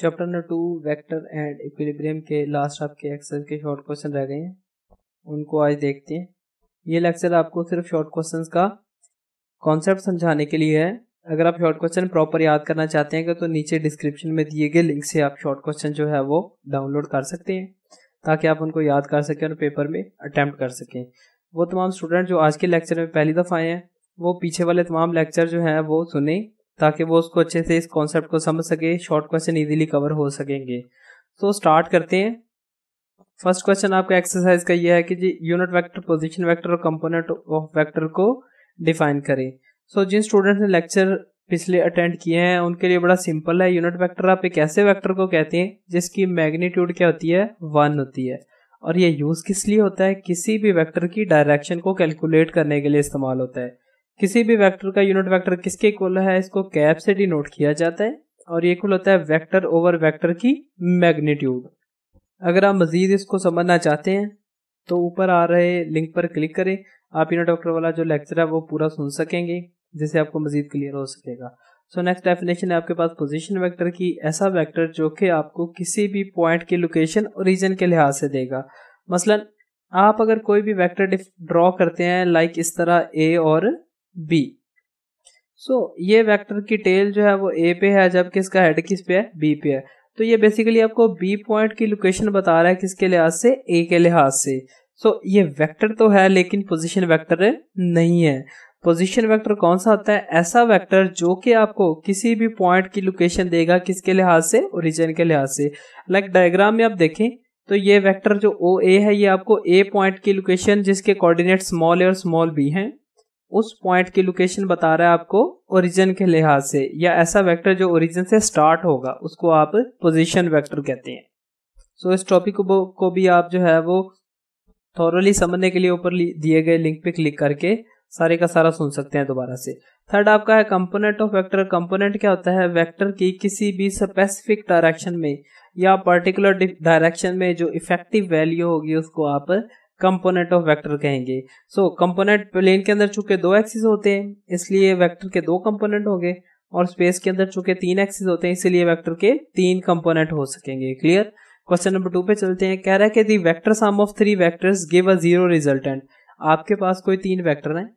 chapter number two vector and equilibrium के last आपके exercise के शॉर्ट क्वेश्चन रह गए हैं उनको आज देखते हैं ये लेक्चर आपको सिर्फ शॉर्ट क्वेश्चंस का कॉन्सेप्ट समझाने के लिए है अगर आप शॉर्ट क्वेश्चन प्रॉपर याद करना चाहते हैं तो नीचे डिस्क्रिप्शन में दिए गए लिंक से आप शॉर्ट क्वेश्चन जो है वो डाउनलोड कर सकते हैं ताकि आप उनको याद कर सकें और पेपर में अटैम्प्ट कर सकें वो तमाम स्टूडेंट जो आज के लेक्चर में पहली दफ़ा आए हैं वो पीछे वाले तमाम लेक्चर जो हैं वो सुने ताकि वो उसको अच्छे से इस कॉन्सेप्ट को समझ सके शॉर्ट क्वेश्चन इजीली कवर हो सकेंगे तो स्टार्ट करते हैं फर्स्ट क्वेश्चन आपका एक्सरसाइज का यह है कि जी यूनिट वेक्टर पोजिशन वैक्टर और कंपोनेंट ऑफ वैक्टर को डिफाइन करें सो so, जिन स्टूडेंट ने लेक्चर पिछले अटेंड किए हैं उनके लिए बड़ा सिंपल है यूनिट वेक्टर आप एक ऐसे वेक्टर को कहते हैं जिसकी मैग्नीट्यूड क्या होती है वन होती है और ये यूज़ किस लिए होता है किसी भी वेक्टर की डायरेक्शन को कैलकुलेट करने के लिए इस्तेमाल होता है किसी भी वेक्टर का यूनिट वेक्टर किसके इक्वल है इसको कैप से डिनोट किया जाता है और ये इक्वल होता है वेक्टर ओवर वेक्टर की मैग्नीट्यूड अगर आप मजीद इसको समझना चाहते हैं तो ऊपर आ रहे लिंक पर क्लिक करें आप यूनिट वेक्टर वाला जो लेक्चर है वो पूरा सुन सकेंगे जिससे आपको मजीद क्लियर हो सकेगा सो नेक्स्ट डेफिनेशन है आपके पास पोजिशन वैक्टर की ऐसा वैक्टर जो कि आपको किसी भी पॉइंट की लोकेशन और रीजन के लिहाज से देगा मसलन आप अगर कोई भी वेक्टर ड्रॉ करते हैं लाइक इस तरह ए और बी सो so, ये वेक्टर की टेल जो है वो ए पे है जबकि इसका हेड किस पे है बी पे है तो ये बेसिकली आपको बी पॉइंट की लोकेशन बता रहा है किसके लिहाज से ए के लिहाज से सो so, ये वेक्टर तो है लेकिन पोजीशन वेक्टर नहीं है पोजीशन वेक्टर कौन सा होता है ऐसा वेक्टर जो कि आपको किसी भी पॉइंट की लोकेशन देगा किसके लिहाज से ओरिजिन के लिहाज से लाइक like डायग्राम में आप देखें तो ये वेक्टर जो ओ ए है ये आपको ए पॉइंट की लोकेशन जिसके कोऑर्डिनेट स्मॉल ए और स्मॉल बी हैं उस पॉइंट की लोकेशन बता रहा है आपको ओरिजिन के लिहाज से या ऐसा वेक्टर जो ओरिजिन से स्टार्ट होगा उसको आप पोजीशन वेक्टर कहते हैं सो so, इस टॉपिक को, को भी आप जो है वो थॉरली समझने के लिए ऊपर दिए गए लिंक पे क्लिक करके सारे का सारा सुन सकते हैं दोबारा से थर्ड आपका है कंपोनेंट ऑफ वैक्टर कंपोनेंट क्या होता है वैक्टर की किसी भी स्पेसिफिक डायरेक्शन में या पर्टिकुलर डायरेक्शन में जो इफेक्टिव वैल्यू होगी उसको आप कंपोनेंट ऑफ वेक्टर कहेंगे सो कंपोनेंट प्लेन के अंदर चुके दो एक्सिस होते हैं इसलिए वेक्टर के दो कंपोनेंट होंगे और स्पेस के अंदर चुके तीन एक्सिस होते हैं इसीलिए वेक्टर के तीन कंपोनेंट हो सकेंगे क्लियर क्वेश्चन नंबर टू पे चलते हैं कह रहा है कि the vector sum of three vectors give a zero resultant आपके पास कोई तीन वेक्टर हैं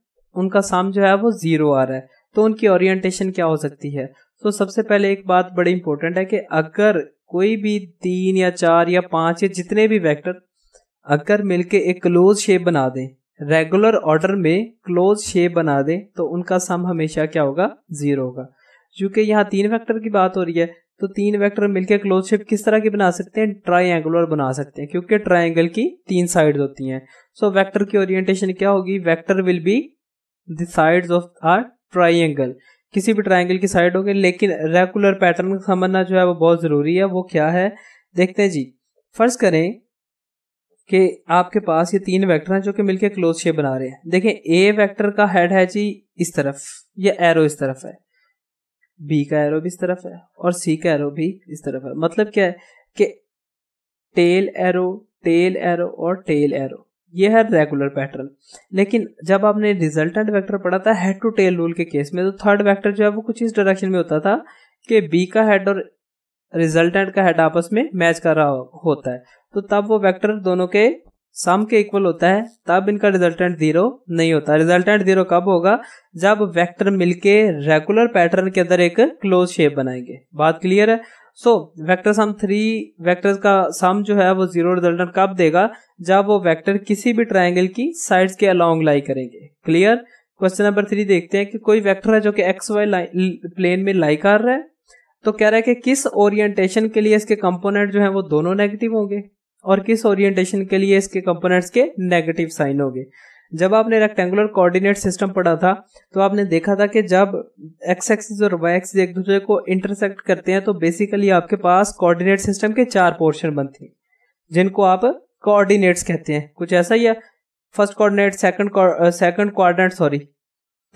उनका साम जो है वो जीरो आ रहा है तो उनकी ओरिएंटेशन क्या हो सकती है तो सबसे पहले एक बात बड़ी इंपॉर्टेंट है कि अगर कोई भी तीन या चार या पांच या जितने भी वेक्टर अगर मिलके एक क्लोज शेप बना दें रेगुलर ऑर्डर में क्लोज शेप बना दें तो उनका सम हमेशा क्या होगा जीरो होगा क्योंकि यहाँ तीन वेक्टर की बात हो रही है तो तीन वेक्टर मिलकर क्लोज शेप किस तरह की बना सकते हैं ट्राइंगुलर बना सकते हैं क्योंकि ट्राइंगल की तीन साइड होती हैं सो वैक्टर वेक्टर की ओरिएंटेशन क्या होगी vector will be the sides of our triangle किसी भी ट्राइंगल की साइड होगी लेकिन रेगुलर पैटर्न समझना जो है वो बहुत ज़रूरी है वो क्या है देखते हैं जी फर्स्ट करें कि आपके पास ये तीन वेक्टर हैं जो कि मिलकर क्लोज शेप बना रहे हैं देखें ए वेक्टर का हेड है जी इस तरफ या एरो इस तरफ है बी का एरो भी इस तरफ है और सी का एरो भी इस तरफ है मतलब क्या है कि टेल एरो टेल एरो और टेल एरो ये है रेगुलर पैटर्न लेकिन जब आपने रिजल्टेंट वेक्टर पढ़ा था हेड टू टेल रूल के केस में तो थर्ड वेक्टर जो है वो कुछ इस डायरेक्शन में होता था कि बी का हेड और रिजल्टेंट का हेड आपस में मैच कर रहा होता है तो तब वो वेक्टर दोनों के सम के इक्वल होता है तब इनका रिजल्टेंट जीरो नहीं होता रिजल्टेंट जीरो कब होगा जब वेक्टर मिलके रेगुलर पैटर्न के अंदर एक क्लोज शेप बनाएंगे बात क्लियर है so vector sum three vectors का सम जो है वो जीरो रिजल्टेंट कब देगा जब वो वेक्टर किसी भी ट्राइंगल की साइड के अलोंग लाई करेंगे क्लियर क्वेश्चन नंबर थ्री देखते हैं कि कोई वैक्टर है जो कि एक्स वाई प्लेन में लाई कर रहा है तो कह रहा है कि किस ओरिएंटेशन के लिए इसके कंपोनेंट जो है वो दोनों नेगेटिव होंगे और किस ओरिएंटेशन के लिए इसके कंपोनेंट्स के नेगेटिव साइन होंगे जब आपने रेक्टेंगुलर कोऑर्डिनेट सिस्टम पढ़ा था तो आपने देखा था कि जब एक्स एक्सिस और वाई एक्सिस एक दूसरे को इंटरसेक्ट करते हैं तो बेसिकली आपके पास कोऑर्डिनेट सिस्टम के चार पोर्शन बनते हैं जिनको आप कोऑर्डिनेट्स कहते हैं कुछ ऐसा ही है first coordinate second second quadrant sorry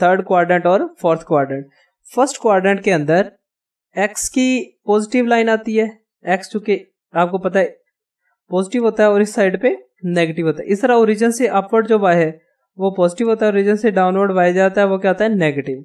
third quadrant और फोर्थ क्वाड्रेंट फर्स्ट क्वाड्रेंट के अंदर एक्स की पॉजिटिव लाइन आती है एक्स चूंकि आपको पता है पॉजिटिव होता है और इस साइड पे नेगेटिव होता है इस तरह ओरिजन से अपवर्ड जो वाई है वो पॉजिटिव होता है ओरिजन से डाउनवर्ड वाई जाता है वो क्या होता है नेगेटिव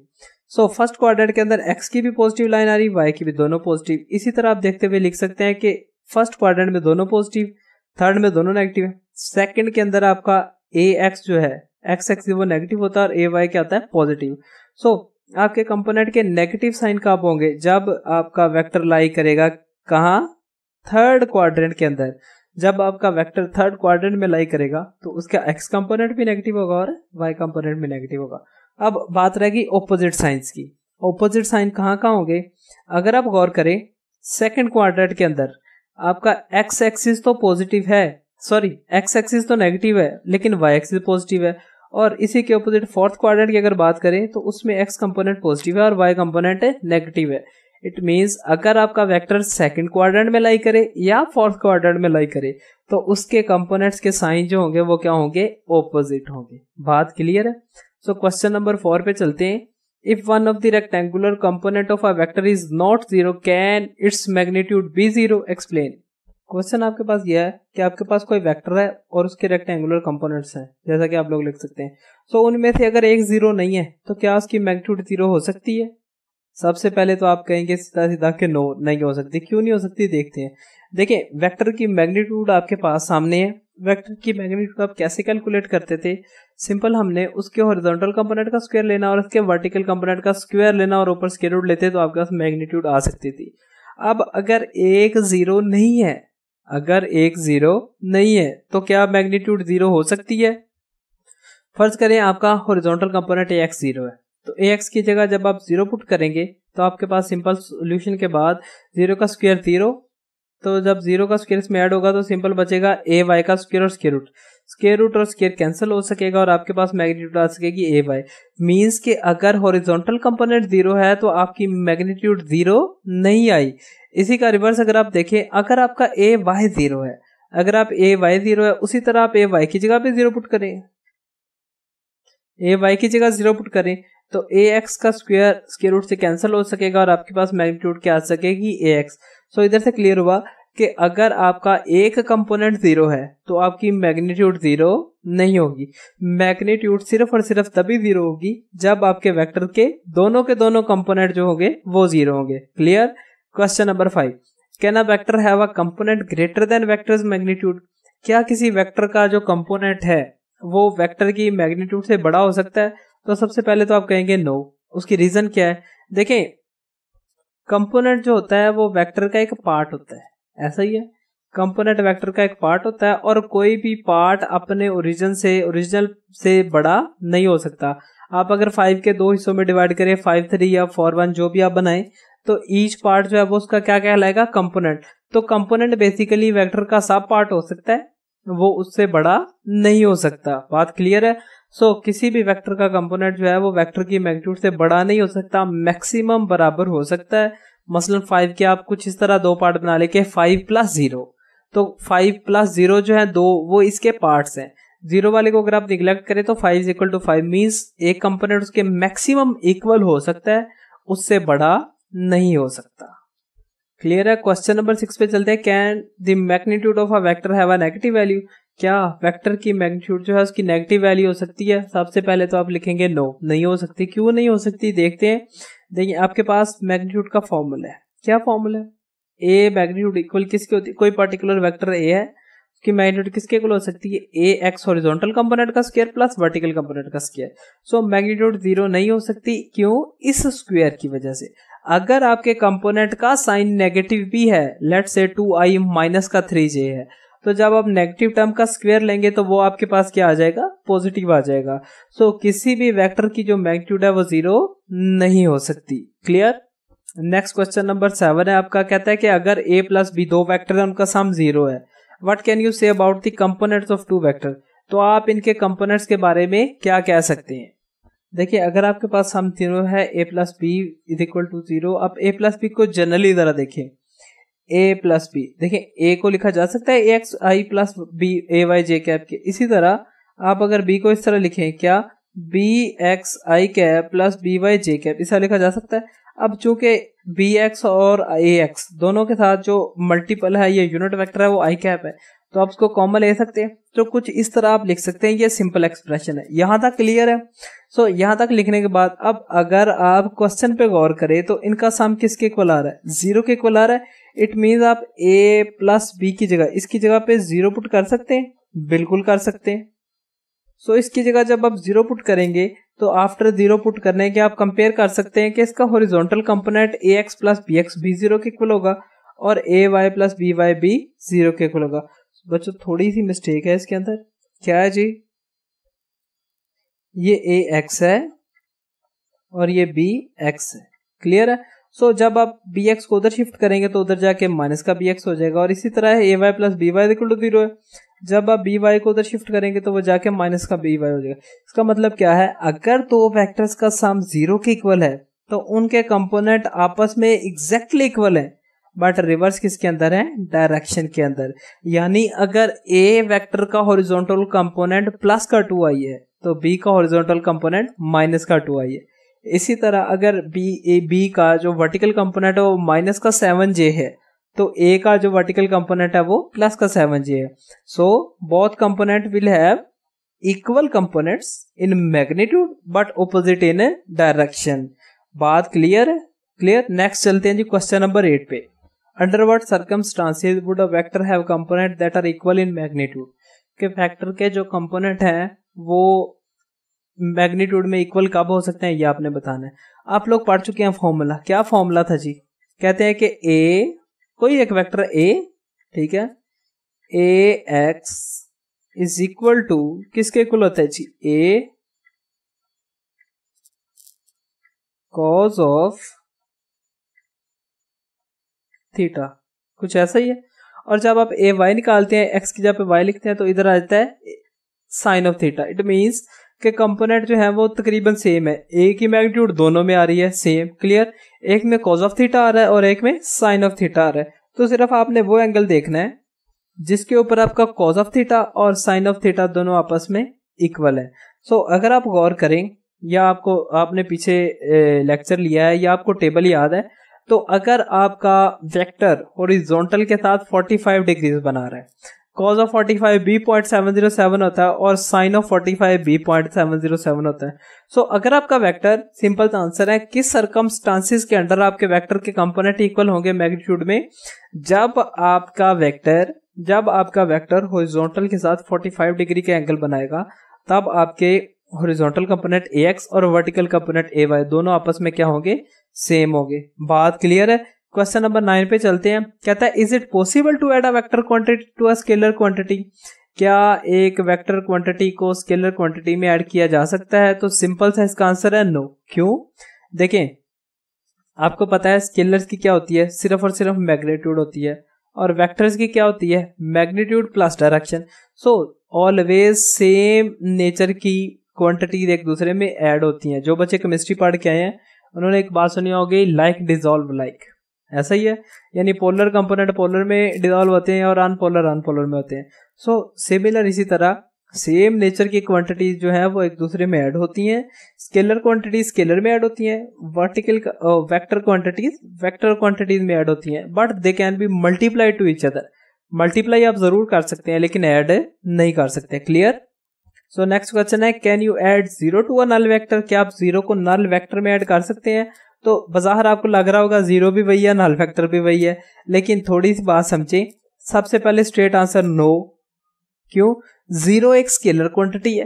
सो फर्स्ट क्वाड्रेंट के अंदर एक्स की भी पॉजिटिव लाइन आ रही वाई की भी दोनों पॉजिटिव इसी तरह आप देखते हुए लिख सकते हैं कि फर्स्ट क्वाड्रेंट में दोनों पॉजिटिव थर्ड में दोनों नेगेटिव है सेकेंड के अंदर आपका ए एक्स जो है एक्स एक्स वो नेगेटिव होता है और ए वाई क्या होता है पॉजिटिव सो so, आपके कंपोनेंट के नेगेटिव साइन कब होंगे जब आपका वेक्टर लाई करेगा कहा थर्ड क्वाड्रेंट के अंदर जब आपका वेक्टर थर्ड क्वाड्रेंट में लाई करेगा तो उसका एक्स कंपोनेंट भी नेगेटिव होगा और वाई कंपोनेंट भी नेगेटिव होगा अब बात रहेगी ओपोजिट साइंस की ओपोजिट साइन कहाँ कहाँ होंगे अगर आप गौर करें सेकेंड क्वाड्रेंट के अंदर आपका एक्स एक्सिस तो पॉजिटिव है सॉरी एक्स एक्सिस तो नेगेटिव है लेकिन वाई एक्सिस पॉजिटिव है और इसी के ऑपोजिट फोर्थ क्वाड्रेंट की अगर बात करें तो उसमें एक्स कंपोनेंट पॉजिटिव है और वाई कंपोनेंट नेगेटिव है इट मीन्स अगर आपका वेक्टर सेकंड क्वाड्रेंट में लाई करे या फोर्थ क्वाड्रेंट में लाई करे तो उसके कंपोनेंट्स के साइन जो होंगे वो क्या होंगे ओपोजिट होंगे बात क्लियर है सो क्वेश्चन नंबर फोर पे चलते हैं if one of the rectangular component of a vector is not zero can its magnitude be zero explain question आपके पास यह है कि आपके पास कोई वेक्टर है और उसके रेक्टेंगुलर कंपोनेंट्स हैं जैसा कि आप लोग लिख सकते हैं सो so, उनमें से अगर एक जीरो नहीं है तो क्या उसकी मैग्नीट्यूड जीरो हो सकती है सबसे पहले तो आप कहेंगे सीधा सीधा के नो नहीं हो सकती क्यों नहीं हो सकती देखते हैं देखिए वेक्टर की मैग्नीट्यूड आपके पास सामने है वेक्टर की मैग्नीट्यूड आप कैसे कैलकुलेट करते थे सिंपल हमने उसके हॉरिजॉन्टल कंपोनेंट का स्क्वायर लेना और उसके वर्टिकल कंपोनेंट का स्क्वायर लेना और ऊपर स्केर रूट लेते तो आपके पास मैग्नीट्यूड आ सकती थी अब अगर एक जीरो नहीं है अगर एक जीरो नहीं है तो क्या मैग्नीट्यूड जीरो हो सकती है फर्ज करें आपका हॉरिजॉन्टल कंपोनेंट एक्स जीरो है तो ए एक्स की जगह जब आप जीरो पुट करेंगे तो आपके पास सिंपल सोल्यूशन के बाद जीरो का स्क्वायर जीरो तो जब जीरो का स्केयर इसमें ऐड होगा तो सिंपल बचेगा ए वाई का स्केयर और स्केयर रूट स्केयर रूट और स्केयर कैंसिल हो सकेगा और आपके पास मैग्नीट्यूड आ सकेगी ए वाई मीन्स के अगर हॉरिजोंटल कंपोनेंट जीरो है तो आपकी मैग्नीट्यूड जीरो नहीं आई इसी का रिवर्स अगर आप देखें अगर आपका ए वाई जीरो है अगर आप ए वाई जीरो है उसी तरह आप ए वाई की जगह पे जीरो पुट करें ए वाई की जगह जीरो पुट करें तो ए एक्स का स्क्वेयर स्केयर रूट से कैंसिल हो सकेगा और आपके पास मैग्नीट्यूड क्या आ सकेगी ए एक्स सो इधर से क्लियर हुआ कि अगर आपका एक कंपोनेंट जीरो है तो आपकी मैग्नीट्यूड जीरो नहीं होगी मैग्नीट्यूड सिर्फ और सिर्फ तभी जीरो होगी जब आपके वेक्टर के दोनों के दोनों कंपोनेंट जो होंगे वो जीरो होंगे clear question number five can a vector have a component greater than vectors magnitude क्या किसी वेक्टर का जो कंपोनेंट है वो वेक्टर की मैग्नीट्यूड से बड़ा हो सकता है तो सबसे पहले तो आप कहेंगे नो उसकी रीजन क्या है देखें कंपोनेंट जो होता है वो वेक्टर का एक पार्ट होता है ऐसा ही है कंपोनेंट वेक्टर का एक पार्ट होता है और कोई भी पार्ट अपने ओरिजिन से ओरिजिनल से बड़ा नहीं हो सकता आप अगर फाइव के दो हिस्सों में डिवाइड करें फाइव थ्री या फोर वन जो भी आप बनाए तो ईच पार्ट जो है वो उसका क्या कहलाएगा कंपोनेंट तो कंपोनेंट बेसिकली वेक्टर का सब पार्ट हो सकता है वो उससे बड़ा नहीं हो सकता बात क्लियर है सो so, किसी भी वेक्टर का कंपोनेंट जो है वो वेक्टर की मैग्नीट्यूड से बड़ा नहीं हो सकता मैक्सिमम बराबर हो सकता है मसलन फाइव के आप कुछ इस तरह दो पार्ट बना लेके फाइव प्लस जीरो तो फाइव प्लस जीरो जो है दो वो इसके पार्ट्स हैं जीरो वाले को अगर आप निगलेक्ट करें तो five is equal to five means एक कंपोनेंट उसके मैक्सिमम इक्वल हो सकता है उससे बड़ा नहीं हो सकता क्लियर है क्वेश्चन नंबर सिक्स पे चलते हैं can the magnitude of a vector have a negative value क्या वेक्टर की मैग्नीट्यूड जो है उसकी नेगेटिव वैल्यू हो सकती है सबसे पहले तो आप लिखेंगे नो नहीं हो सकती क्यों नहीं हो सकती देखते हैं देखिए आपके पास मैग्नीट्यूड का फॉर्मूला है क्या फॉर्मूला है ए मैग्नीट्यूड इक्वल किसके होती कोई पर्टिकुलर वेक्टर ए है उसकी मैग्नीट्यूड किसके इक्वल हो सकती है ए एक्स हॉरिजॉन्टल कंपोनेंट का स्क्वायर प्लस वर्टिकल कंपोनेंट का स्क्वायर सो मैग्नीट्यूड जीरो नहीं हो सकती क्यों इस स्क्वायर की वजह से अगर आपके कंपोनेंट का साइन नेगेटिव भी है let say two I minus का थ्री जे है तो जब आप नेगेटिव टर्म का स्क्वायर लेंगे तो वो आपके पास क्या आ जाएगा पॉजिटिव आ जाएगा सो so, किसी भी वेक्टर की जो मैग्नीट्यूड है वो जीरो नहीं हो सकती clear next question number seven है आपका कहता है कि अगर ए प्लस बी दो वैक्टर है उनका सम जीरो है what can you say about the component of two vector तो आप इनके कम्पोनेट्स के बारे में क्या कह सकते हैं देखिए अगर आपके पास सम जीरो है A plus B is equal to zero आप ए प्लस बी को जनरली जरा देखें ए प्लस बी देखिए ए को लिखा जा सकता है X I plus B A Y J cap के इसी तरह आप अगर बी को इस तरह लिखें क्या B X I cap plus B Y J cap इस तरह लिखा जा सकता है अब चूंकि बी एक्स और ए एक्स दोनों के साथ जो मल्टीपल है ये यूनिट वेक्टर है वो आई कैप है तो आप उसको कॉमन ले सकते हैं तो कुछ इस तरह आप लिख सकते हैं ये सिंपल एक्सप्रेशन है यहां तक क्लियर है सो so, यहां तक लिखने के बाद अब अगर आप क्वेश्चन पे गौर करें तो इनका सम किसके इक्वल आ रहा है जीरो के इक्वल आ रहा है इट मीन आप ए प्लस बी की जगह इसकी जगह पे जीरो पुट कर सकते हैं बिल्कुल कर सकते हैं सो so, इसकी जगह जब आप जीरो पुट करेंगे तो आफ्टर जीरो पुट करने के आप कंपेयर कर सकते हैं कि इसका horizontal component A X plus B X भी जीरो के इक्वल होगा और A Y plus B Y भी जीरो के इक्वल होगा बच्चों थोड़ी सी मिस्टेक है इसके अंदर क्या है जी ये ए एक्स है और ये बी एक्स है क्लियर है सो so, जब आप बी एक्स को उधर शिफ्ट करेंगे तो उधर जाके माइनस का बी एक्स हो जाएगा और इसी तरह A Y plus B Y equal to zero है जब आप बी वाई को उधर शिफ्ट करेंगे तो वो जाके माइनस का बी वाई हो जाएगा इसका मतलब क्या है अगर दो तो वैक्टर्स का सम जीरो के इक्वल है तो उनके कंपोनेंट आपस में एग्जैक्टली इक्वल है बट रिवर्स किसके अंदर है डायरेक्शन के अंदर यानी अगर ए वेक्टर का हॉरिजॉन्टल कंपोनेंट प्लस का टू आई है तो बी का हॉरिजॉन्टल कंपोनेंट माइनस का टू आई है इसी तरह अगर बी ए बी का जो वर्टिकल कंपोनेंट है वो माइनस का सेवन जे है तो ए का जो वर्टिकल कंपोनेंट है वो प्लस का सेवन जे है so both component will have equal components in magnitude but opposite in direction बात क्लियर है क्लियर नेक्स्ट चलते हैं जी क्वेश्चन नंबर एट पे Under what circumstances would a vector have component that are equal in magnitude के factor के जो component हैं वो मैग्नीट्यूड में इक्वल कब हो सकते हैं ये आपने बताना है आप लोग पढ़ चुके हैं फॉर्मूला क्या फॉर्मूला था जी कहते हैं कि ए कोई एक वेक्टर ए ठीक है A X is equal to किसके इक्वल होता है जी ए कॉज ऑफ थीटा कुछ ऐसा ही है और जब आप ए वाई निकालते हैं एक्स की जगह पे वाई लिखते हैं तो इधर आ जाता है sine of theta it means के कंपोनेंट जो है वो तकरीबन सेम है ए की मैग्नीट्यूड दोनों में आ रही है सेम क्लियर एक में कॉज ऑफ थीटा आ रहा है और एक में साइन ऑफ थीटा आ रहा है तो सिर्फ आपने वो एंगल देखना है जिसके ऊपर आपका कॉज ऑफ थीटा और साइन ऑफ थीटा दोनों आपस में इक्वल है सो so, अगर आप गौर करें या आपको आपने पीछे लेक्चर लिया है या आपको टेबल याद है तो अगर आपका वेक्टर हॉरिजॉन्टल के साथ 45 डिग्रीज बना रहा है cos of 45 be point seven zero seven होता है और sine of 45 be point seven zero seven होता है सो so, अगर आपका वेक्टर सिंपल आंसर है किस सरकम के अंडर आपके वेक्टर के कंपोनेंट इक्वल होंगे मैग्नीट्यूड में जब आपका वेक्टर जब आपका वेक्टर हॉरिजॉन्टल के साथ 45 डिग्री के एंगल बनाएगा तब आपके हॉरिजॉन्टल कंपोनेंट ए एक्स और वर्टिकल कंपोनेंट ए वाई दोनों आपस में क्या होंगे सेम हो गए बात क्लियर है क्वेश्चन नंबर नाइन पे चलते हैं कहता है is it possible to add a vector quantity to a scalar quantity क्या एक वेक्टर क्वांटिटी को स्केलर क्वांटिटी में ऐड किया जा सकता है तो सिंपल सा इसका आंसर है नो क्यों देखें आपको पता है स्केलर्स की क्या होती है सिर्फ और सिर्फ मैग्नीट्यूड होती है और वेक्टर्स की क्या होती है magnitude plus direction so always same nature की क्वांटिटी एक दूसरे में ऐड होती हैं जो बच्चे केमिस्ट्री पढ़ के आए हैं उन्होंने एक बात सुनी होगी लाइक डिजोल्व लाइक ऐसा ही है यानी पोलर कंपोनेंट पोलर में डिजोल्व होते हैं और अनपोलर अनपोलर में होते हैं सो so, सिमिलर इसी तरह सेम नेचर की क्वांटिटीज जो है वो एक दूसरे में ऐड होती हैं स्केलर क्वांटिटीज स्केलर में ऐड होती हैं vertical vector quantities vector quantities में ऐड होती हैं but they can be multiply to each other multiply आप जरूर कर सकते हैं लेकिन ऐड नहीं कर सकते क्लियर सो नेक्स्ट क्वेश्चन है can you add zero to a null vector क्या आप जीरो को नल वेक्टर में ऐड कर सकते हैं तो बाजार आपको लग रहा होगा जीरो भी वही है नल वेक्टर भी वही है लेकिन थोड़ी सी बात समझें सबसे पहले स्ट्रेट आंसर नो क्यों जीरो एक स्केलर क्वांटिटी है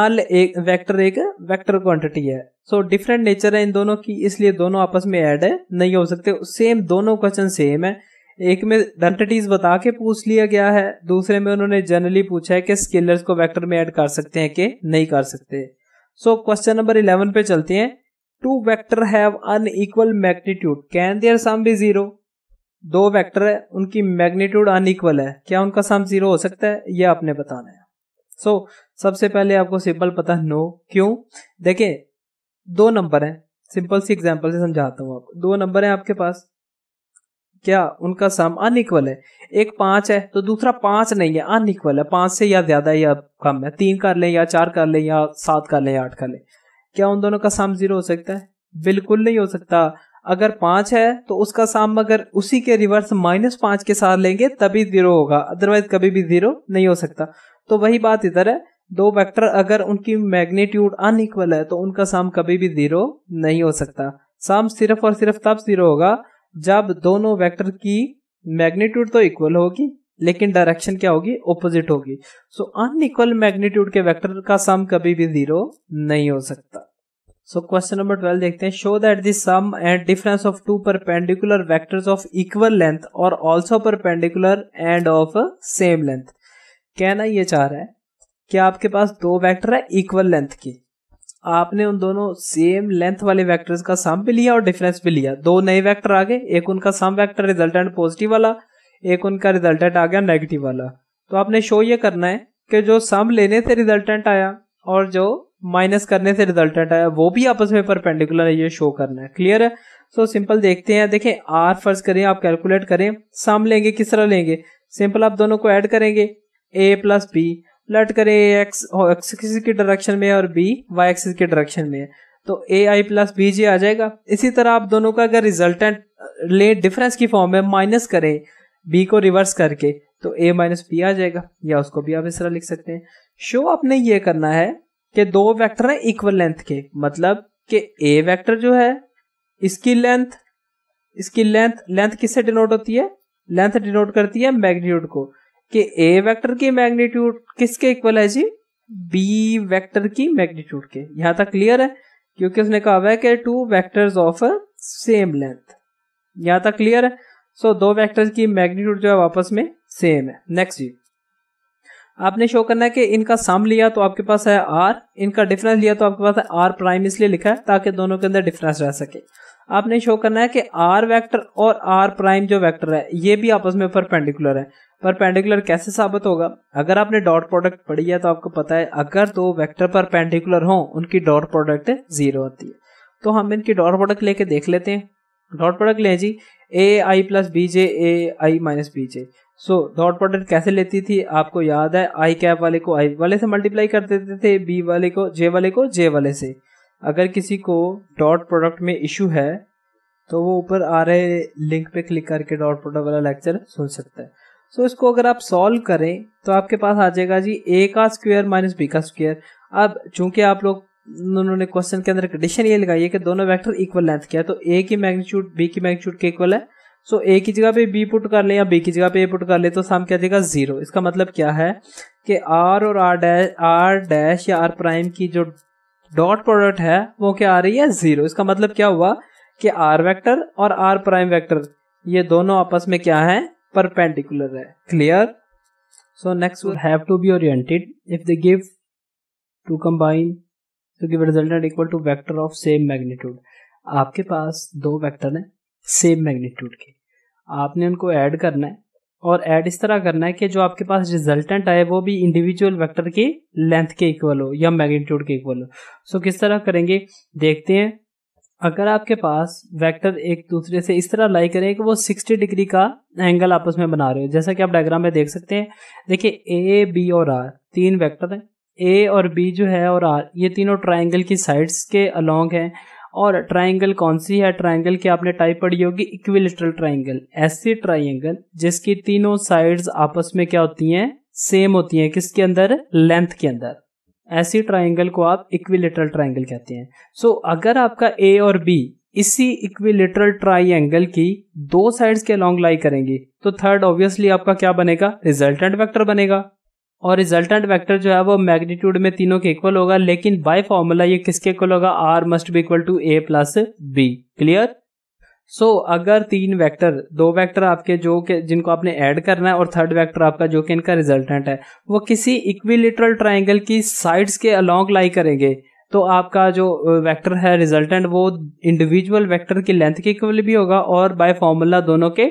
नल एक वेक्टर एक वेक्टर क्वांटिटी है सो डिफरेंट नेचर है इन दोनों की इसलिए दोनों आपस में ऐड है नहीं हो सकते सेम दोनों क्वेश्चन सेम है एक में डेंटिटीज बता के पूछ लिया गया है दूसरे में उन्होंने जनरली पूछा है कि स्केलर्स को वेक्टर में ऐड कर सकते हैं कि नहीं कर सकते सो क्वेश्चन नंबर इलेवन पे चलते हैं two vector have unequal magnitude can there sum भी जीरो दो वेक्टर है उनकी मैग्नीट्यूड अनइक्वल है क्या उनका सम जीरो हो सकता है यह आपने बताना है सो so, सबसे पहले आपको सिंपल पता नो क्यों देखिये दो नंबर है सिंपल सी एग्जाम्पल से समझाता हूँ आपको दो नंबर है आपके पास क्या उनका सम अनइक्वल है एक पांच है तो दूसरा पांच नहीं है अनइक्वल है पांच से या ज्यादा या कम है तीन कर ले या चार कर ले या सात कर लें या आठ कर लें क्या उन दोनों का सम जीरो हो सकता है बिल्कुल नहीं हो सकता अगर पांच है तो उसका साम अगर उसी के रिवर्स माइनस पांच के साथ लेंगे तभी जीरो होगा अदरवाइज कभी भी जीरो नहीं हो सकता तो वही बात इधर है दो वेक्टर अगर उनकी मैग्नीट्यूड अनइक्वल है तो उनका साम कभी भी जीरो नहीं हो सकता सम सिर्फ और सिर्फ तब जीरो होगा जब दोनों वेक्टर की मैग्नीट्यूड तो इक्वल होगी लेकिन डायरेक्शन क्या होगी ओपोजिट होगी सो अनइक्वल मैग्नीट्यूड के वेक्टर का सम कभी भी जीरो नहीं हो सकता सो क्वेश्चन नंबर ट्वेल्व देखते हैं show that the sum and difference of two perpendicular vectors of equal length और also perpendicular and of same length कहना ये चाह रहा है कि आपके पास दो वेक्टर है इक्वल लेंथ की आपने उन दोनों सेम लेंथ वाले वेक्टर्स का सम भी लिया और डिफरेंस भी लिया दो नए वेक्टर आ गए एक उनका सम वेक्टर रिजल्टेंट पॉजिटिव वाला एक उनका रिजल्टेंट आ गया नेगेटिव वाला तो आपने शो ये करना है कि जो सम लेने से रिजल्टेंट आया और जो माइनस करने से रिजल्टेंट आया वो भी आपस में परपेंडिकुलर है ये शो करना है क्लियर है सो so, सिंपल देखते हैं देखे आर फर्ज करें आप कैलकुलेट करें सम लेंगे किस तरह लेंगे सिंपल आप दोनों को एड करेंगे ए प्लस बी लेट करें एक्स एक्सिस की डायरेक्शन में और बी वाई एक्सिस के डायरेक्शन में तो ए आई प्लस बी जे आ जाएगा इसी तरह आप दोनों का अगर रिजल्टेंट ले डिफरेंस की फॉर्म में माइनस करें बी को रिवर्स करके तो ए माइनस बी आ जाएगा या उसको भी आप इस तरह लिख सकते हैं शो आपने ये करना है कि दो वैक्टर है इक्वल लेंथ के मतलब कि ए वैक्टर जो है इसकी लेंथ इसकी लेंथ लेंथ किससे डिनोट होती है लेंथ डिनोट करती है मैग्नीट्यूड को कि ए वेक्टर की मैग्नीट्यूड किसके इक्वल है जी बी वेक्टर की मैग्नीट्यूड के यहां तक क्लियर है क्योंकि उसने कहा हुआ है कि two vectors of same length यहां तक क्लियर है सो so, दो वेक्टर्स की मैग्नीट्यूड जो है आपस में सेम है नेक्स्ट जी आपने शो करना है कि इनका सम लिया तो आपके पास है आर इनका डिफरेंस लिया तो आपके पास है आर प्राइम इसलिए लिखा है ताकि दोनों के अंदर डिफरेंस रह सके आपने शो करना है कि आर वेक्टर और आर प्राइम जो वेक्टर है ये भी आपस में परपेंडिकुलर है परपेंडिकुलर कैसे साबित होगा अगर आपने डॉट प्रोडक्ट पढ़ी है तो आपको पता है अगर दो वेक्टर परपेंडिकुलर हो उनकी डॉट प्रोडक्ट जीरो होती है तो हम इनकी डॉट प्रोडक्ट लेके देख लेते हैं डॉट प्रोडक्ट लें जी A I plus B J A I minus B J so dot product कैसे लेती थी आपको याद है आई कैप वाले को आई वाले से मल्टीप्लाई कर देते थे बी वाले को जे वाले को जे वाले से अगर किसी को डॉट प्रोडक्ट में इशू है तो वो ऊपर आ रहे लिंक पे क्लिक करके डॉट प्रोडक्ट वाला लेक्चर सुन सकता है सो so, इसको अगर आप सॉल्व करें तो आपके पास आ जाएगा जी ए का स्क्वायर माइनस बी का स्क्वायर अब चूंकि आप लोग उन्होंने क्वेश्चन के अंदर कंडीशन ये लगाई है कि दोनों वेक्टर इक्वल लेंथ के तो ए की मैग्नीट्यूड बी की मैग्नीट्यूड के इक्वल है सो ए की जगह पे बी पुट कर ले या बी की जगह पे ए पुट कर ले तो सम क्या देगा जीरो इसका मतलब क्या है कि आर और आर डैश आर डैश या आर प्राइम की जो डॉट प्रोडक्ट है वो क्या आ रही है जीरो इसका मतलब क्या हुआ कि आर वैक्टर और आर प्राइम वैक्टर ये दोनों आपस में क्या है perpendicular है clear so next would have to be oriented if they give to combine to give resultant equal to vector of same magnitude आपके पास दो वेक्टर हैं सेम मैग्नीट्यूड के आपने उनको ऐड करना है और ऐड इस तरह करना है कि जो आपके पास रिजल्टेंट आए वो भी इंडिविजुअल वेक्टर की लेंथ के इक्वल हो या मैग्नीट्यूड के इक्वल हो सो so, किस तरह करेंगे देखते हैं अगर आपके पास वेक्टर एक दूसरे से इस तरह लाई करें कि वो 60 डिग्री का एंगल आपस में बना रहे हो जैसा कि आप डायग्राम में देख सकते हैं देखिए ए बी और आर तीन वेक्टर हैं ए और बी जो है और आर ये तीनों ट्राइंगल की साइड्स के अलोंग हैं और ट्राइंगल कौन सी है ट्राइंगल की आपने टाइप पढ़ी होगी इक्विलिटरल ट्राइंगल ऐसी ट्राइंगल जिसकी तीनों साइड्स आपस में क्या होती हैं सेम होती हैं किसके अंदर लेंथ के अंदर ऐसी ट्राइंगल को आप इक्विलेटरल ट्राइंगल कहते हैं सो so, अगर आपका ए और बी इसी इक्विलेटरल ट्राइंगल की दो साइड्स के लॉन्ग लाई करेंगे तो थर्ड ऑब्वियसली आपका क्या बनेगा रिजल्टेंट वेक्टर बनेगा और रिजल्टेंट वेक्टर जो है वो मैग्नीट्यूड में तीनों के इक्वल होगा लेकिन बाय फॉर्मूला ये किसके इक्वल होगा R must be equal to A plus B clear so so, अगर तीन वेक्टर दो वेक्टर आपके जो के जिनको आपने ऐड करना है और थर्ड वेक्टर आपका जो कि इनका रिजल्टेंट है वो किसी इक्विलिटरल ट्राइंगल की साइड्स के अलोंग लाई करेंगे तो आपका जो वेक्टर है रिजल्टेंट वो इंडिविजुअल वेक्टर की लेंथ के इक्वल भी होगा और बाय फॉर्मूला दोनों के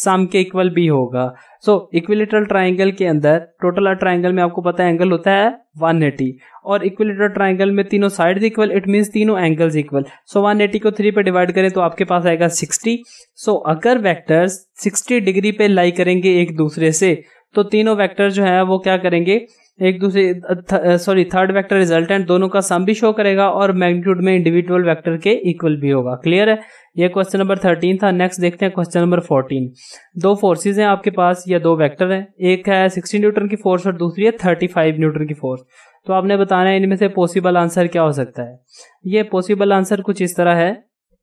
सम के इक्वल बी होगा सो इक्विलेटरल ट्राइंगल के अंदर टोटल ट्राइंगल में आपको पता है एंगल होता है वन एटी और इक्विलेटरल ट्राइंगल में तीनों साइड इक्वल इट मीन तीनों angles equal so one eighty को थ्री पे डिवाइड करें तो आपके पास आएगा सिक्सटी सो so, अगर वैक्टर्स सिक्सटी डिग्री पे लाई करेंगे एक दूसरे से तो तीनों वैक्टर जो है वो क्या करेंगे एक दूसरे सॉरी थर्ड वेक्टर रिजल्टेंट दोनों का सम भी शो करेगा और मैग्नीट्यूड में इंडिविजुअल वेक्टर के इक्वल भी होगा क्लियर है ये क्वेश्चन नंबर थर्टीन था नेक्स्ट देखते हैं क्वेश्चन नंबर फोर्टीन दो फोर्सेज हैं आपके पास या दो वेक्टर हैं एक है सिक्सटी न्यूटन की फोर्स और दूसरी है थर्टी फाइव न्यूटन की फोर्स तो आपने बताना है इनमें से पॉसिबल आंसर क्या हो सकता है ये पॉसिबल आंसर कुछ इस तरह है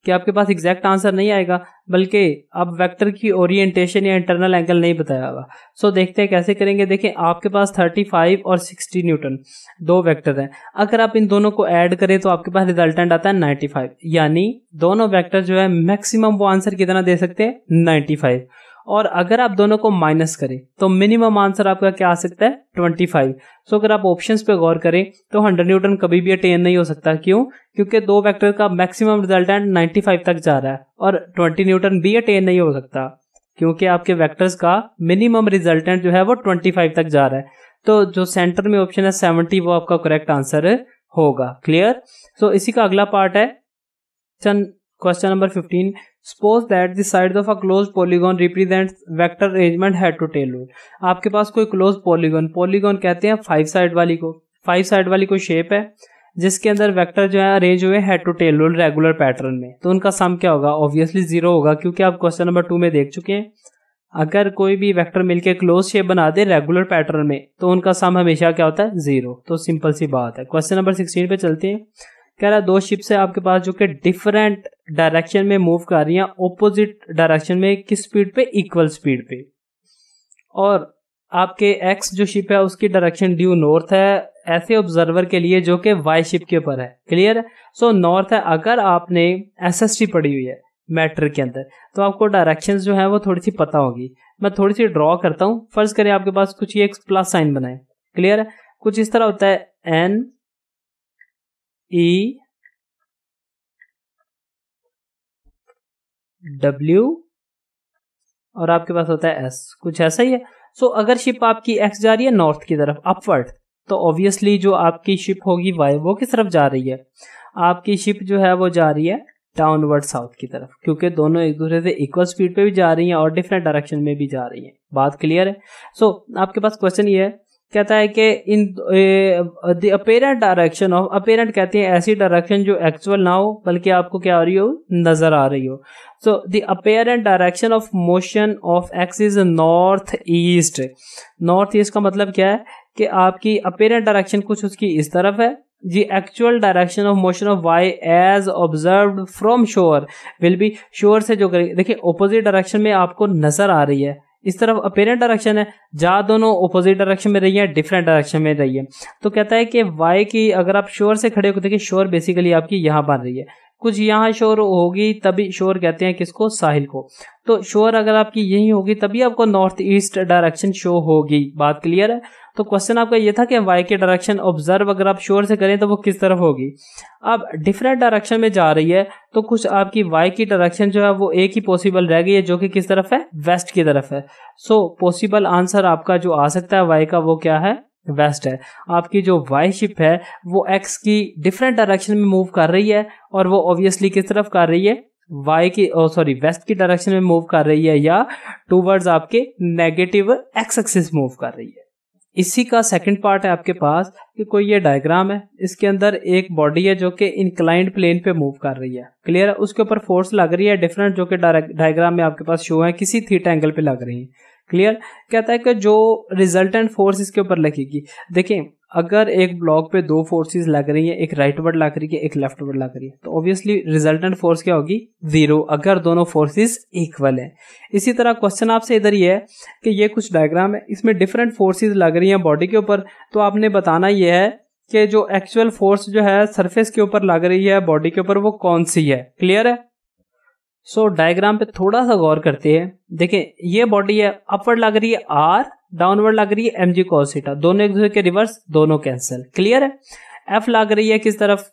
कि आपके पास एग्जैक्ट आंसर नहीं आएगा बल्कि आप वेक्टर की ओरिएंटेशन या इंटरनल एंगल नहीं बताया सो so, देखते हैं कैसे करेंगे देखें आपके पास 35 और 60 न्यूटन दो वेक्टर हैं अगर आप इन दोनों को ऐड करें तो आपके पास रिजल्टेंट आता है 95 यानी दोनों वेक्टर जो है मैक्सिमम वो आंसर कितना दे सकते हैं नाइन्टी और अगर आप दोनों को माइनस करें तो मिनिमम आंसर आपका क्या आ सकता है 25 सो अगर आप ऑप्शंस पे गौर करें तो 100 न्यूटन कभी भी अटेन नहीं हो सकता क्यों क्योंकि दो वेक्टर का मैक्सिमम रिजल्टेंट फाइव तक जा रहा है और 20 न्यूटन भी अटेन नहीं हो सकता क्योंकि आपके वेक्टर्स का मिनिमम रिजल्टेंट जो है वो ट्वेंटी फाइव तक जा रहा है तो जो सेंटर में ऑप्शन है सेवनटी वो आपका करेक्ट आंसर होगा क्लियर सो so, इसी का अगला पार्ट है question number fifteen suppose that the side of a close polygon represent vector arrangement head to tail आपके पास कोई क्लोज पॉलीगॉन पॉलीगॉन कहते हैं फाइव साइड वाली को फाइव साइड वाली कोई शेप है जिसके अंदर वेक्टर जो है अरेंज हुए head to tail rule regular pattern में तो उनका सम क्या होगा ऑब्वियसली जीरो होगा क्योंकि आप क्वेश्चन नंबर टू में देख चुके हैं अगर कोई भी वेक्टर मिलके क्लोज शेप बना दे रेगुलर पैटर्न में तो उनका सम हमेशा क्या होता है जीरो तो सिंपल सी बात है क्वेश्चन नंबर सिक्सटीन पे चलते हैं कह रहा है दो शिप्स है आपके पास जो कि डिफरेंट डायरेक्शन में मूव कर रही हैं ओपोजिट डायरेक्शन में किस स्पीड पे इक्वल स्पीड पे और आपके एक्स जो शिप है उसकी डायरेक्शन ड्यू नॉर्थ है ऐसे ऑब्जर्वर के लिए जो कि वाई शिप के ऊपर है क्लियर है सो नॉर्थ है अगर आपने टी पढ़ी हुई है मैटर के अंदर तो आपको डायरेक्शन जो है वो थोड़ी सी पता होगी मैं थोड़ी सी ड्रॉ करता हूँ फर्ज करें आपके पास कुछ ये एक प्लस साइन बनाए क्लियर है कुछ इस तरह होता है एन E W और आपके पास होता है S कुछ ऐसा ही है सो so, अगर शिप आपकी एक्स जा रही है नॉर्थ की तरफ अपवर्ड तो ऑब्वियसली जो आपकी शिप होगी वाई वो किस तरफ जा रही है आपकी शिप जो है वो जा रही है डाउनवर्ड साउथ की तरफ क्योंकि दोनों एक दूसरे से इक्वल स्पीड पे भी जा रही हैं और डिफरेंट डायरेक्शन में भी जा रही हैं बात क्लियर है सो so, आपके पास क्वेश्चन ये है कहता है कि in apparent direction of apparent कहते हैं ऐसी डायरेक्शन जो एक्चुअल ना हो बल्कि आपको क्या आ रही हो नजर आ रही हो so the apparent direction of motion of X is north east north east का मतलब क्या है कि आपकी अपेरेंट डायरेक्शन कुछ उसकी इस तरफ है जी actual direction of motion of Y as observe from shore will be shore से जो करेंगे देखिए ओपोजिट डायरेक्शन में आपको नजर आ रही है इस तरफ अपेरेंट डायरेक्शन है जहाँ दोनों ओपोजिट डायरेक्शन में रही है डिफरेंट डायरेक्शन में रही है तो कहता है कि वाई की अगर आप शोर से खड़े होकर देखिए शोर बेसिकली आपकी यहाँ बन रही है कुछ यहाँ शोर होगी तभी शोर कहते हैं किसको साहिल को तो शोर अगर आपकी यही होगी तभी आपको नॉर्थ ईस्ट डायरेक्शन शो होगी बात क्लियर है तो क्वेश्चन आपका ये था कि वाई के डायरेक्शन ऑब्जर्व अगर आप शोर से करें तो वो किस तरफ होगी अब डिफरेंट डायरेक्शन में जा रही है तो कुछ आपकी वाई की डायरेक्शन जो है वो एक ही पॉसिबल रह गई है जो कि किस तरफ है वेस्ट की तरफ है सो पॉसिबल आंसर आपका जो आ सकता है वाई का वो क्या है वेस्ट है आपकी जो वाई शिप है वो एक्स की डिफरेंट डायरेक्शन में मूव कर रही है और वो ऑब्वियसली किस तरफ कर रही है वाई की सॉरी oh, वेस्ट की डायरेक्शन में मूव कर रही है या टूवर्ड्स आपके नेगेटिव एक्स एक्सिस मूव कर रही है इसी का सेकंड पार्ट है आपके पास कि कोई ये डायग्राम है इसके अंदर एक बॉडी है जो कि इनक्लाइंड प्लेन पे मूव कर रही है क्लियर है उसके ऊपर फोर्स लग रही है डिफरेंट जो कि डायग्राम में आपके पास शो है किसी थीट एंगल पे लग रही है क्लियर कहता है कि जो रिजल्टेंट फोर्स इसके ऊपर लगेगी देखिए अगर एक ब्लॉक पे दो फोर्सेस लग रही है एक राइट वर्ड लग रही है एक लेफ्ट वर्ड लग रही है तो ऑब्वियसली रिजल्टेंट फोर्स क्या होगी जीरो अगर दोनों फोर्सेस इक्वल हैं इसी तरह क्वेश्चन आपसे इधर ये है कि ये कुछ डायग्राम है इसमें डिफरेंट फोर्सेस लग रही हैं बॉडी के ऊपर तो आपने बताना यह है कि जो एक्चुअल फोर्स जो है सरफेस के ऊपर लग रही है बॉडी के ऊपर वो कौन सी है क्लियर है सो so, डायग्राम पे थोड़ा सा गौर करते हैं देखें ये बॉडी है अपवर्ड लग रही है आर डाउनवर्ड लग रही है एम जी कॉसिटा दोनों एक दूसरे के रिवर्स दोनों कैंसिल क्लियर है एफ लग रही है किस तरफ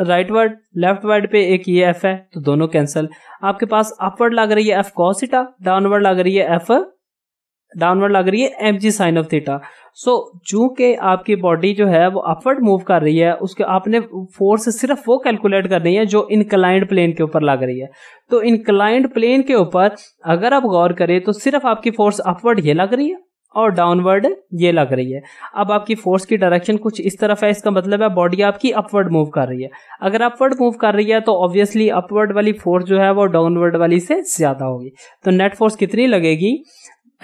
राइट वर्ड लेफ्ट वर्ड पे एक ये एफ है तो दोनों कैंसिल आपके पास अपवर्ड लग रही है एफ कॉसिटा डाउनवर्ड लग रही है एफ डाउनवर्ड लग रही है M G sine of theta so चूंकि आपकी बॉडी जो है वो अपवर्ड मूव कर रही है उसके आपने फोर्स सिर्फ वो कैलकुलेट करनी है जो इनक्लाइंड प्लेन के ऊपर लग रही है तो इनक्लाइंड प्लेन के ऊपर अगर आप गौर करें तो सिर्फ आपकी फोर्स अपवर्ड ये लग रही है और डाउनवर्ड ये लग रही है अब आपकी फोर्स की डायरेक्शन कुछ इस तरफ है इसका मतलब है बॉडी आपकी अपवर्ड मूव कर रही है अगर अपवर्ड मूव कर रही है तो ऑब्वियसली अपवर्ड वाली फोर्स जो है वो डाउनवर्ड वाली से ज्यादा होगी तो नेट फोर्स कितनी लगेगी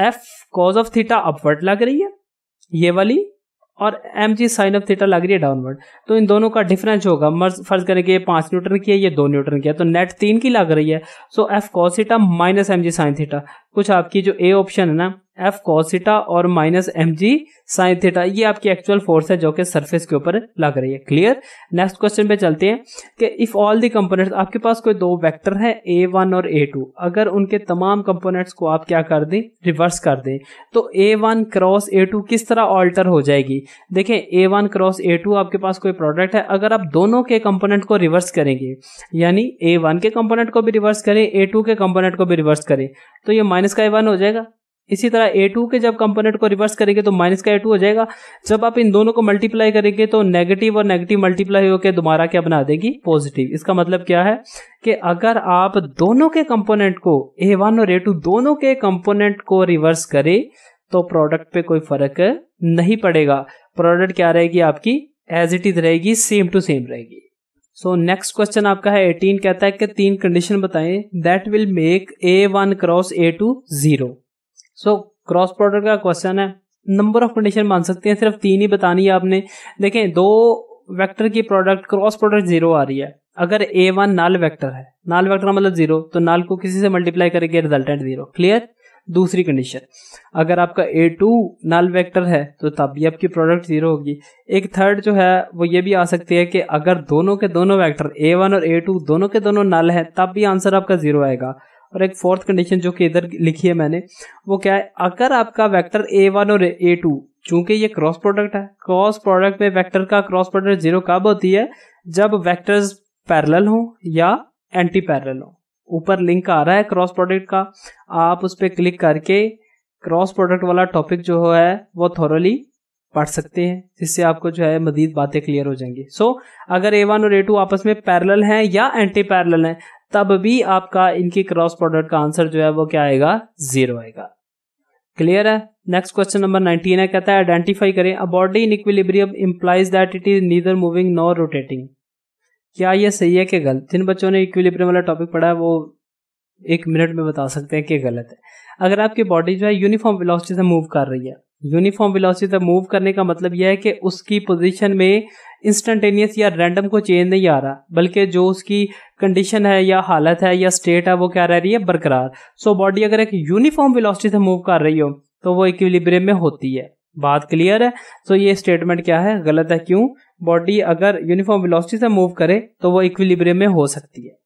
F cos of theta upward लग रही है ये वाली और M G sine of theta लग रही है डाउनवर्ड तो इन दोनों का डिफरेंस होगा मर्ज फर्ज करें कि ये पांच न्यूटन की है ये दो न्यूटन की है तो नेट तीन की लग रही है so F cos theta minus M G sine theta कुछ आपकी जो ए ऑप्शन है ना एफ कॉसिटा और minus M G sine theta ये आपकी एक्चुअल फोर्स है जो कि सरफेस के ऊपर लग रही है क्लियर नेक्स्ट क्वेश्चन पे चलते हैं कि इफ ऑल दी कंपोनेंट्स आपके पास कोई दो वेक्टर है ए वन और ए टू अगर उनके तमाम कंपोनेंट्स को आप क्या कर दें रिवर्स कर दें तो A one cross A two किस तरह ऑल्टर हो जाएगी देखें A one cross A two आपके पास कोई प्रोडक्ट है अगर आप दोनों के कंपोनेंट को रिवर्स करेंगे यानी ए वन के कंपोनेंट को भी रिवर्स करें ए टू के कंपोनेंट को भी रिवर्स करें तो ये माइनस का ए वन हो जाएगा इसी तरह ए टू के जब कंपोनेंट को रिवर्स करेंगे तो माइनस का ए टू हो जाएगा जब आप इन दोनों को मल्टीप्लाई करेंगे तो नेगेटिव और नेगेटिव मल्टीप्लाई होकर दोबारा क्या बना देगी पॉजिटिव इसका मतलब क्या है कि अगर आप दोनों के कंपोनेंट को ए वन और ए टू दोनों के कंपोनेंट को रिवर्स करें तो प्रोडक्ट पे कोई फर्क नहीं पड़ेगा प्रोडक्ट क्या रहेगी आपकी एज इट इज रहेगी सेम टू सेम रहेगी सो नेक्स्ट क्वेश्चन आपका है एटीन कहता है कि तीन कंडीशन बताएं that will make A one cross A two zero so cross product का क्वेश्चन है नंबर ऑफ कंडीशन मान सकते हैं सिर्फ तीन ही बतानी है आपने देखें दो वेक्टर की प्रोडक्ट क्रॉस प्रोडक्ट जीरो आ रही है अगर ए वन नाल वैक्टर है नाल वैक्टर मतलब जीरो तो नाल को किसी से मल्टीप्लाई करेंगे रिजल्टेंट जीरो क्लियर दूसरी कंडीशन अगर आपका ए टू नाल वैक्टर है तो तब भी आपकी प्रोडक्ट जीरो होगी एक थर्ड जो है वो ये भी आ सकती है कि अगर दोनों के दोनों वैक्टर ए वन और ए टू दोनों के दोनों नाल है तब भी आंसर आपका जीरो आएगा और एक फोर्थ कंडीशन जो कि इधर लिखी है मैंने वो क्या है अगर आपका वेक्टर ए वन और ए टू चूंकि ये क्रॉस प्रोडक्ट है क्रॉस प्रोडक्ट में वेक्टर का क्रॉस प्रोडक्ट जीरो कब होती है जब वेक्टर्स पैरेलल हो या एंटी पैरेलल हो ऊपर लिंक आ रहा है क्रॉस प्रोडक्ट का आप उस पर क्लिक करके क्रॉस प्रोडक्ट वाला टॉपिक जो है वो थोरली पढ़ सकते हैं जिससे आपको जो है मजीद बातें क्लियर हो जाएंगी सो so, अगर ए वन और ए टू आपस में पैरल हैं या एंटी पैरल हैं तब भी आपका इनके क्रॉस प्रोडक्ट का आंसर जो है वो क्या आएगा जीरो आएगा क्लियर है नेक्स्ट क्वेश्चन नंबर 19 है कहता है आइडेंटिफाई करें a body in equilibrium implies that it is neither moving nor rotating क्या ये सही है कि गलत जिन बच्चों ने इक्विलिब्रियम वाला टॉपिक पढ़ा है वो एक मिनट में बता सकते हैं कि गलत है अगर आपकी बॉडी जो है यूनिफॉर्म वेलोसिटी से मूव कर रही है यूनिफॉर्म वेलोसिटी से मूव करने का मतलब यह है कि उसकी पोजीशन में इंस्टेंटेनियस या रैंडम को चेंज नहीं आ रहा बल्कि जो उसकी कंडीशन है या हालत है या स्टेट है वो क्या रह रही है बरकरार सो so, बॉडी अगर एक यूनिफॉर्म वेलोसिटी से मूव कर रही हो तो वो इक्विलिब्रियम में होती है बात क्लियर है सो so, ये स्टेटमेंट क्या है गलत है क्यों बॉडी अगर यूनिफॉर्म वेलोसिटी से मूव करे तो वो इक्विलिब्रियम में हो सकती है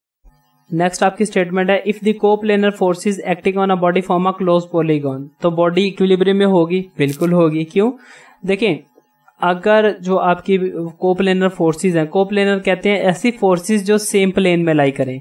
नेक्स्ट आपकी स्टेटमेंट है if the coplanar forces acting on a body form a close polygon तो बॉडी इक्विलिब्रियम में होगी बिल्कुल होगी क्यों देखें अगर जो आपकी कोप्लेनर फोर्सेस हैं कोप्लेनर कहते हैं ऐसी फोर्सेस जो सेम प्लेन में लाई करें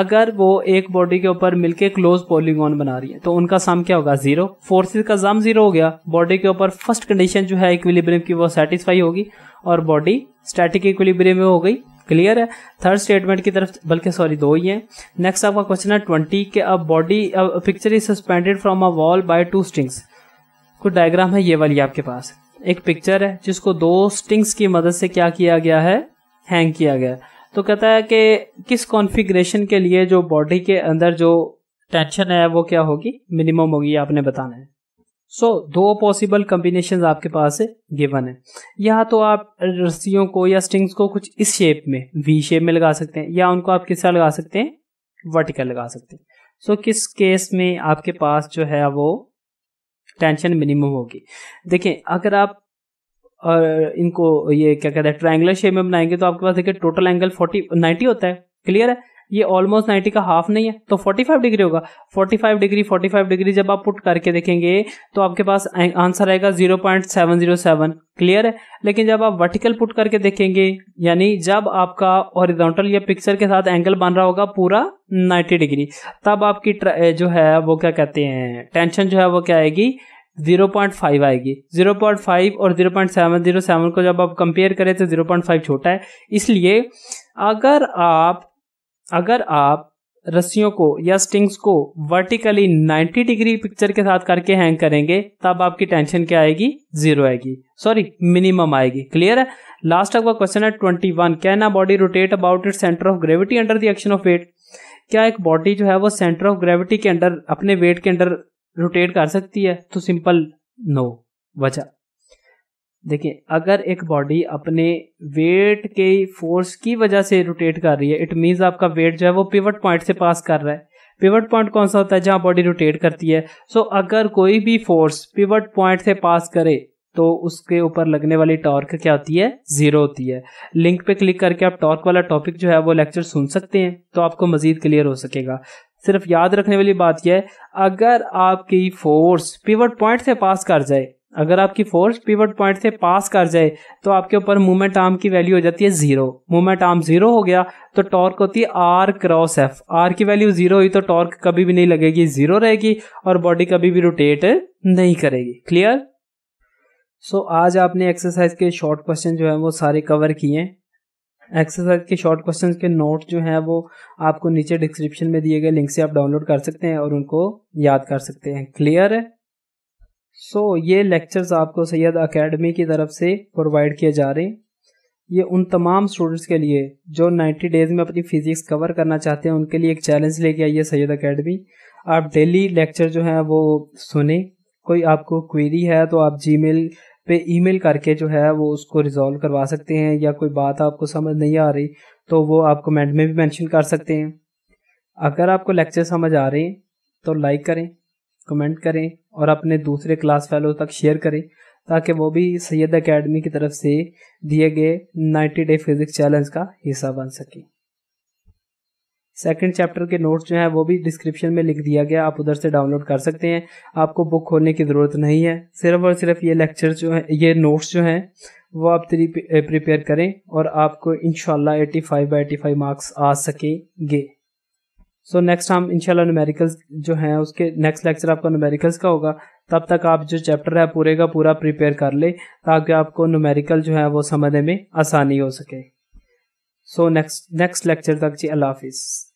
अगर वो एक बॉडी के ऊपर मिलके क्लोज ऑन बना रही है तो उनका सम क्या होगा जीरो फोर्सेस का सम जीरो हो गया बॉडी के ऊपर फर्स्ट कंडीशन जो है इक्विलिब्रियम की वो सेटिस्फाई होगी और बॉडी स्टैटिक इक्विलिब्रियम में हो गई क्लियर है थर्ड स्टेटमेंट की तरफ बल्कि सॉरी दो ही है नेक्स्ट आपका क्वेश्चन है ट्वेंटी के अब body picture is suspended from a wall by two strings कुछ डायग्राम है ये वाली आपके पास एक पिक्चर है जिसको दो स्टिंग्स की मदद से क्या किया गया है हैंग किया गया तो कहता है कि किस कॉन्फ़िगरेशन के लिए जो बॉडी के अंदर जो टेंशन है वो क्या होगी मिनिमम होगी आपने बताना है सो so, दो पॉसिबल कम्बिनेशन आपके पास है गिवन है या तो आप रस्सियों को या स्टिंग्स को कुछ इस शेप में वी शेप में लगा सकते हैं या उनको आप किस लगा सकते हैं वर्टिकल लगा सकते हैं सो so, किस केस में आपके पास जो है वो टेंशन मिनिमम होगी देखें अगर आप और इनको ये क्या कहते हैं ट्राइंगुलर शेप में बनाएंगे तो आपके पास देखिए टोटल एंगल फोर्टी नाइन्टी होता है क्लियर है ये ऑलमोस्ट नाइन्टी का हाफ नहीं है तो फोर्टी फाइव डिग्री होगा forty five degree forty five degree जब आप पुट करके देखेंगे तो आपके पास आंसर आएगा zero zero point seven seven clear है लेकिन जब आप वर्टिकल पुट करके देखेंगे यानी जब आपका ओरिजोंटल या पिक्चर के साथ एंगल बन रहा होगा पूरा नाइन्टी डिग्री तब आपकी जो है वो क्या कहते हैं टेंशन जो है वो क्या आएगी 0.5 आएगी 0.5 और 0.707 को जब आप कंपेयर करें तो 0.5 छोटा है इसलिए अगर आप अगर आप रस्सियों को या स्टिंग्स को वर्टिकली 90 डिग्री पिक्चर के साथ करके हैंग करेंगे तब आपकी टेंशन क्या आएगी जीरो आएगी सॉरी मिनिमम आएगी क्लियर है लास्ट आपका क्वेश्चन है 21 can a body rotate about it centre of gravity under the action of weight क्या एक बॉडी जो है वो सेंटर ऑफ ग्रेविटी के अंडर अपने वेट के अंडर रोटेट कर सकती है तो सिंपल नो वजह देखिए अगर एक बॉडी अपने वेट के फोर्स की वजह से रोटेट कर रही है इट मीन्स आपका वेट जो है वो पिवट पॉइंट से पास कर रहा है पिवट पॉइंट कौन सा होता है जहां बॉडी रोटेट करती है सो so, अगर कोई भी फोर्स पिवट पॉइंट से पास करे तो उसके ऊपर लगने वाली टॉर्क क्या होती है जीरो होती है लिंक पे क्लिक करके आप टॉर्क वाला टॉपिक जो है वो लेक्चर सुन सकते हैं तो आपको मजीद क्लियर हो सकेगा सिर्फ याद रखने वाली बात यह है अगर आपकी फोर्स पिवट पॉइंट से पास कर जाए अगर आपकी फोर्स पिवट पॉइंट से पास कर जाए तो आपके ऊपर मूवमेंट आर्म की वैल्यू हो जाती है जीरो मूवमेंट आर्म जीरो हो गया तो टॉर्क होती है आर क्रॉस एफ आर की वैल्यू जीरो हुई तो टॉर्क कभी भी नहीं लगेगी जीरो रहेगी और बॉडी कभी भी रोटेट नहीं करेगी क्लियर सो so, आज आपने एक्सरसाइज के शॉर्ट क्वेश्चन जो है वो सारे कवर किए एक्सरसाइज के शॉर्ट क्वेश्चन के नोट जो है वो आपको नीचे डिस्क्रिप्शन में दिए गए लिंक से आप डाउनलोड कर सकते हैं और उनको याद कर सकते हैं क्लियर है सो so, ये लेक्चर्स आपको सैयद अकेडमी की तरफ से प्रोवाइड किए जा रहे हैं ये उन तमाम स्टूडेंट्स के लिए जो 90 डेज में अपनी फिजिक्स कवर करना चाहते हैं उनके लिए एक चैलेंज लेके आई है सैयद अकेडमी आप डेली लेक्चर जो है वो सुने कोई आपको क्वेरी है तो आप जी पे ईमेल करके जो है वो उसको रिजोल्व करवा सकते हैं या कोई बात आपको समझ नहीं आ रही तो वो आप कमेंट में भी मैंशन कर सकते हैं अगर आपको लेक्चर समझ आ रहे हैं तो लाइक करें कमेंट करें और अपने दूसरे क्लास फेलो तक शेयर करें ताकि वो भी सैयद अकेडमी की तरफ से दिए गए 90 डे फिजिक्स चैलेंज का हिस्सा बन सके सेकंड चैप्टर के नोट्स जो हैं वो भी डिस्क्रिप्शन में लिख दिया गया आप उधर से डाउनलोड कर सकते हैं आपको बुक खोलने की ज़रूरत नहीं है सिर्फ और सिर्फ ये लेक्चर जो है ये नोट्स जो हैं वो आप प्रिपेयर करें और आपको इन eighty five by eighty five marks आ सकेंगे सो नेक्स्ट हम इंशाल्लाह न्यूमेरिकल्स जो हैं उसके नेक्स्ट लेक्चर आपका न्यूमेरिकल्स का होगा तब तक आप जो चैप्टर है पूरे का पूरा प्रिपेयर कर ले ताकि आपको न्यूमेरिकल जो है वो समझने में आसानी हो सके सो नेक्स्ट नेक्स्ट लेक्चर तक जी अल्लाह हाफिज़